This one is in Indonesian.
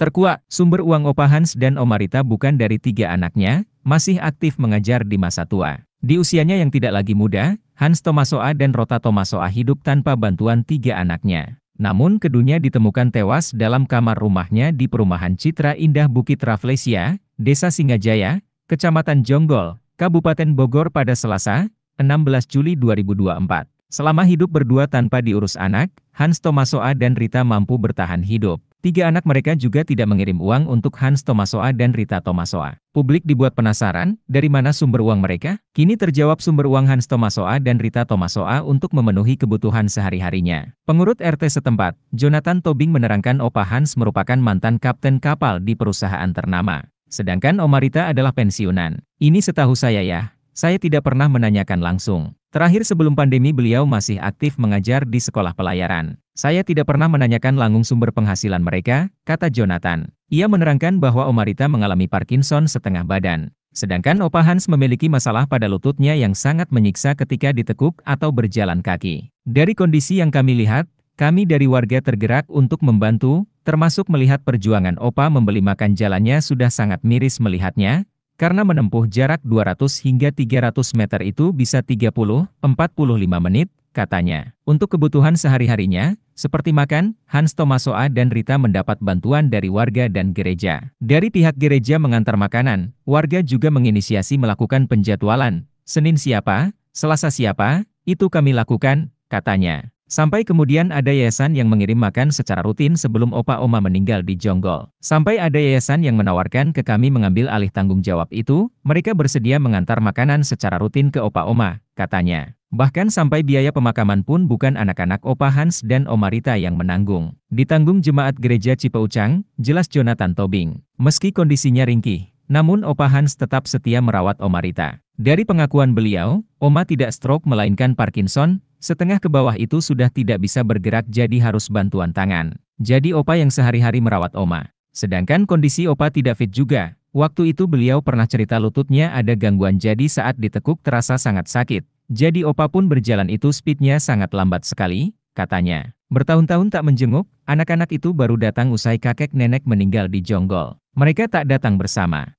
Terkuak, sumber uang Hans dan Omarita bukan dari tiga anaknya, masih aktif mengajar di masa tua. Di usianya yang tidak lagi muda, Hans Tomasoa dan Rota Tomasoa hidup tanpa bantuan tiga anaknya. Namun keduanya ditemukan tewas dalam kamar rumahnya di perumahan Citra Indah Bukit Raflesia, Desa Singajaya, Kecamatan Jonggol, Kabupaten Bogor pada Selasa, 16 Juli 2024. Selama hidup berdua tanpa diurus anak, Hans Tomasoa dan Rita mampu bertahan hidup. Tiga anak mereka juga tidak mengirim uang untuk Hans Tomasoa dan Rita Tomasoa. Publik dibuat penasaran, dari mana sumber uang mereka? Kini terjawab sumber uang Hans Tomasoa dan Rita Tomasoa untuk memenuhi kebutuhan sehari-harinya. Pengurut RT setempat, Jonathan Tobing menerangkan Opa Hans merupakan mantan kapten kapal di perusahaan ternama. Sedangkan Rita adalah pensiunan. Ini setahu saya ya, saya tidak pernah menanyakan langsung. Terakhir sebelum pandemi beliau masih aktif mengajar di sekolah pelayaran. Saya tidak pernah menanyakan langsung sumber penghasilan mereka, kata Jonathan. Ia menerangkan bahwa Omarita mengalami Parkinson setengah badan. Sedangkan Opa Hans memiliki masalah pada lututnya yang sangat menyiksa ketika ditekuk atau berjalan kaki. Dari kondisi yang kami lihat, kami dari warga tergerak untuk membantu, termasuk melihat perjuangan Opa membeli makan jalannya sudah sangat miris melihatnya, karena menempuh jarak 200 hingga 300 meter itu bisa 30-45 menit, katanya. Untuk kebutuhan sehari-harinya, seperti makan, Hans Tomasoa dan Rita mendapat bantuan dari warga dan gereja. Dari pihak gereja mengantar makanan, warga juga menginisiasi melakukan penjadwalan. Senin siapa, Selasa siapa, itu kami lakukan, katanya. Sampai kemudian ada yayasan yang mengirim makan secara rutin sebelum opa oma meninggal di Jonggol. Sampai ada yayasan yang menawarkan ke kami mengambil alih tanggung jawab itu, mereka bersedia mengantar makanan secara rutin ke opa oma, katanya. Bahkan sampai biaya pemakaman pun bukan anak-anak Opa Hans dan Oma Rita yang menanggung. Ditanggung jemaat gereja Cipeucang, jelas Jonathan Tobing. Meski kondisinya ringkih, namun Opa Hans tetap setia merawat Oma Rita. Dari pengakuan beliau, Oma tidak stroke melainkan Parkinson, setengah ke bawah itu sudah tidak bisa bergerak jadi harus bantuan tangan. Jadi Opa yang sehari-hari merawat Oma. Sedangkan kondisi Opa tidak fit juga. Waktu itu beliau pernah cerita lututnya ada gangguan jadi saat ditekuk terasa sangat sakit. Jadi Opa pun berjalan itu speednya sangat lambat sekali, katanya. Bertahun-tahun tak menjenguk, anak-anak itu baru datang usai kakek nenek meninggal di Jonggol. Mereka tak datang bersama.